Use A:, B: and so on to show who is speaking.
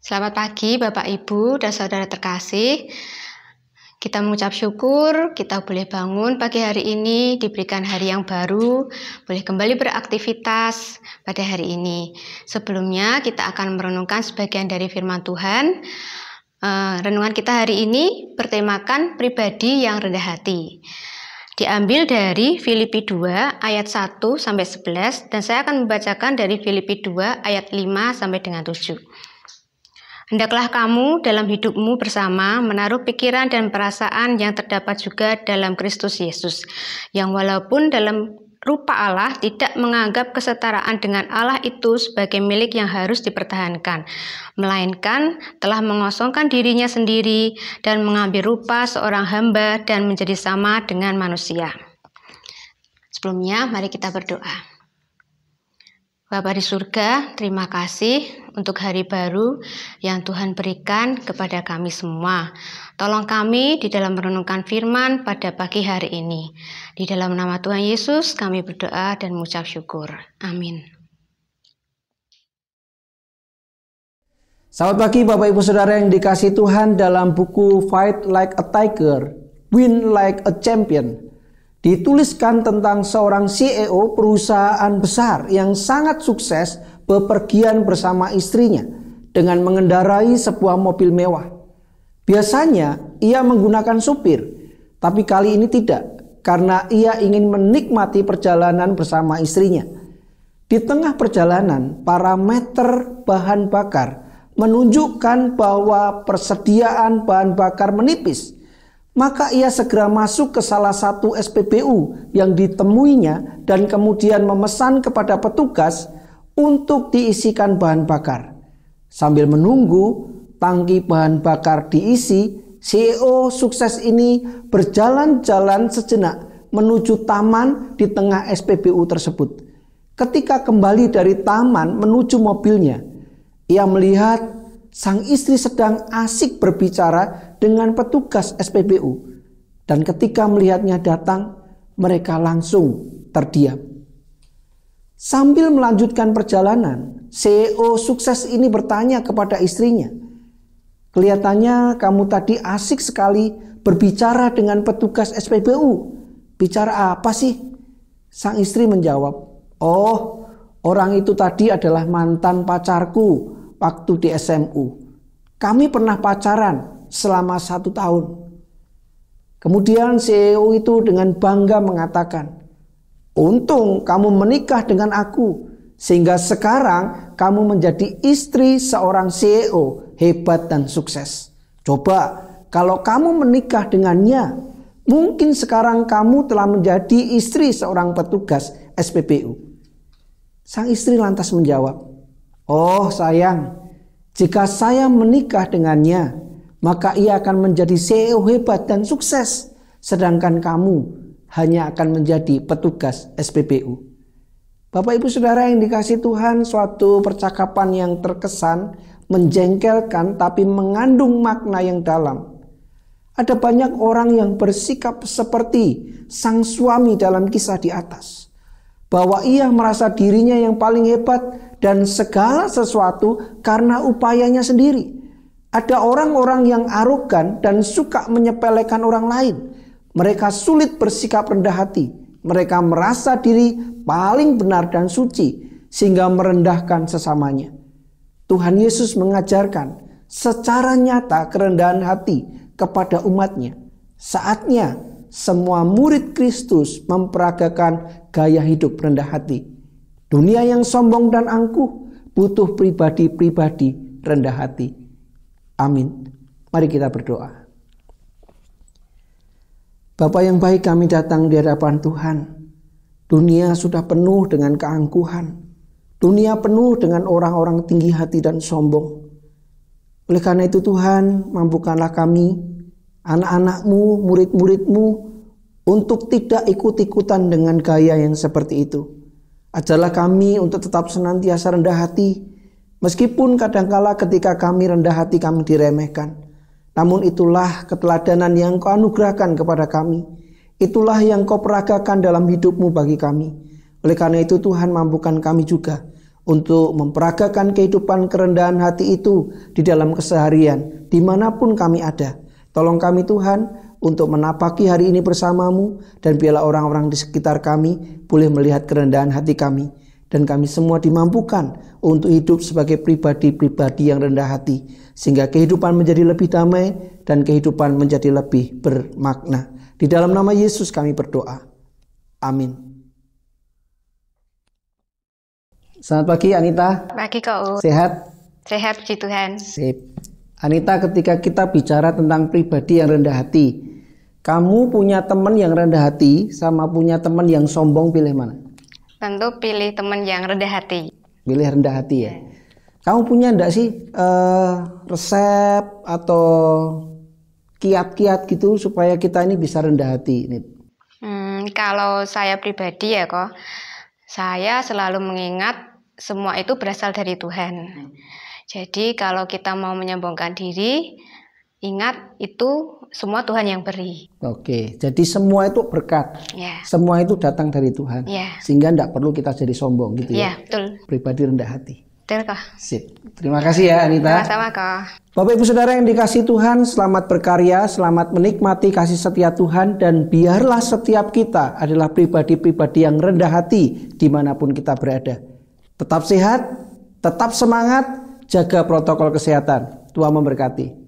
A: Selamat pagi Bapak Ibu dan Saudara terkasih. Kita mengucap syukur kita boleh bangun pagi hari ini, diberikan hari yang baru, boleh kembali beraktivitas pada hari ini. Sebelumnya kita akan merenungkan sebagian dari firman Tuhan. Eh, renungan kita hari ini bertemakan pribadi yang rendah hati diambil dari Filipi 2 ayat 1 sampai 11 dan saya akan membacakan dari Filipi 2 ayat 5 sampai dengan 7. Hendaklah kamu dalam hidupmu bersama menaruh pikiran dan perasaan yang terdapat juga dalam Kristus Yesus, yang walaupun dalam rupa Allah tidak menganggap kesetaraan dengan Allah itu sebagai milik yang harus dipertahankan, melainkan telah mengosongkan dirinya sendiri dan mengambil rupa seorang hamba dan menjadi sama dengan manusia. Sebelumnya, mari kita berdoa. Bapak di surga, terima kasih untuk hari baru yang Tuhan berikan kepada kami semua. Tolong kami di dalam merenungkan firman pada pagi hari ini. Di dalam nama Tuhan Yesus kami berdoa dan mengucap syukur. Amin.
B: Selamat pagi Bapak Ibu Saudara yang dikasih Tuhan dalam buku Fight Like a Tiger, Win Like a Champion dituliskan tentang seorang CEO perusahaan besar yang sangat sukses bepergian bersama istrinya dengan mengendarai sebuah mobil mewah. Biasanya ia menggunakan supir, tapi kali ini tidak karena ia ingin menikmati perjalanan bersama istrinya. Di tengah perjalanan, parameter bahan bakar menunjukkan bahwa persediaan bahan bakar menipis maka ia segera masuk ke salah satu SPBU yang ditemuinya dan kemudian memesan kepada petugas untuk diisikan bahan bakar. Sambil menunggu tangki bahan bakar diisi, CEO sukses ini berjalan-jalan sejenak menuju taman di tengah SPBU tersebut. Ketika kembali dari taman menuju mobilnya, ia melihat sang istri sedang asik berbicara dengan petugas SPBU dan ketika melihatnya datang, mereka langsung terdiam. Sambil melanjutkan perjalanan, CEO sukses ini bertanya kepada istrinya, "Kelihatannya kamu tadi asik sekali berbicara dengan petugas SPBU. Bicara apa sih?" Sang istri menjawab, "Oh, orang itu tadi adalah mantan pacarku waktu di SMU. Kami pernah pacaran selama satu tahun. Kemudian CEO itu dengan bangga mengatakan, Untung kamu menikah dengan aku, sehingga sekarang kamu menjadi istri seorang CEO hebat dan sukses. Coba kalau kamu menikah dengannya, mungkin sekarang kamu telah menjadi istri seorang petugas SPBU. Sang istri lantas menjawab, "Oh sayang, jika saya menikah dengannya, maka ia akan menjadi CEO hebat dan sukses, sedangkan kamu hanya akan menjadi petugas SPBU. Bapak Ibu Saudara yang dikasih Tuhan, suatu percakapan yang terkesan menjengkelkan tapi mengandung makna yang dalam. Ada banyak orang yang bersikap seperti sang suami dalam kisah di atas. Bahwa ia merasa dirinya yang paling hebat dan segala sesuatu karena upayanya sendiri. Ada orang-orang yang arogan dan suka menyepelekan orang lain. Mereka sulit bersikap rendah hati. Mereka merasa diri paling benar dan suci sehingga merendahkan sesamanya. Tuhan Yesus mengajarkan secara nyata kerendahan hati kepada umatnya. Saatnya semua murid Kristus memperagakan gaya hidup rendah hati. Dunia yang sombong dan angkuh butuh pribadi-pribadi rendah hati. Amin. Mari kita berdoa. Bapak yang baik kami datang di hadapan Tuhan. Dunia sudah penuh dengan keangkuhan. Dunia penuh dengan orang-orang tinggi hati dan sombong. Oleh karena itu Tuhan mampukanlah kami, anak-anakmu, murid-muridmu untuk tidak ikut-ikutan dengan gaya yang seperti itu. Ajarlah kami untuk tetap senantiasa rendah hati, Meskipun kadangkala ketika kami rendah hati kami diremehkan, namun itulah keteladanan yang kau anugerahkan kepada kami. Itulah yang kau peragakan dalam hidupmu bagi kami. Oleh karena itu Tuhan mampukan kami juga untuk memperagakan kehidupan kerendahan hati itu di dalam keseharian, dimanapun kami ada. Tolong kami Tuhan untuk menapaki hari ini bersamamu dan biarlah orang-orang di sekitar kami boleh melihat kerendahan hati kami dan kami semua dimampukan untuk hidup sebagai pribadi-pribadi yang rendah hati sehingga kehidupan menjadi lebih damai dan kehidupan menjadi lebih bermakna. Di dalam nama Yesus kami berdoa. Amin. Selamat pagi Anita.
A: Pagi Kak U. Sehat? Sehat puji Tuhan.
B: Sip. Anita ketika kita bicara tentang pribadi yang rendah hati, kamu punya teman yang rendah hati sama punya teman yang sombong pilih mana?
A: Tentu pilih teman yang rendah hati.
B: Pilih rendah hati ya. Kamu punya enggak sih uh, resep atau kiat-kiat gitu supaya kita ini bisa rendah hati ini?
A: Hmm, kalau saya pribadi ya kok, saya selalu mengingat semua itu berasal dari Tuhan. Hmm. Jadi kalau kita mau menyombongkan diri, Ingat, itu semua Tuhan yang beri.
B: Oke, jadi semua itu berkat. Yeah. Semua itu datang dari Tuhan. Yeah. Sehingga tidak perlu kita jadi sombong gitu yeah, ya. betul. Pribadi rendah hati. Betul kok. Sip. Terima kasih ya Anita.
A: Sama-sama kok.
B: Bapak Ibu Saudara yang dikasih Tuhan, selamat berkarya, selamat menikmati kasih setia Tuhan dan biarlah setiap kita adalah pribadi-pribadi yang rendah hati dimanapun kita berada. Tetap sehat, tetap semangat, jaga protokol kesehatan. Tuhan memberkati.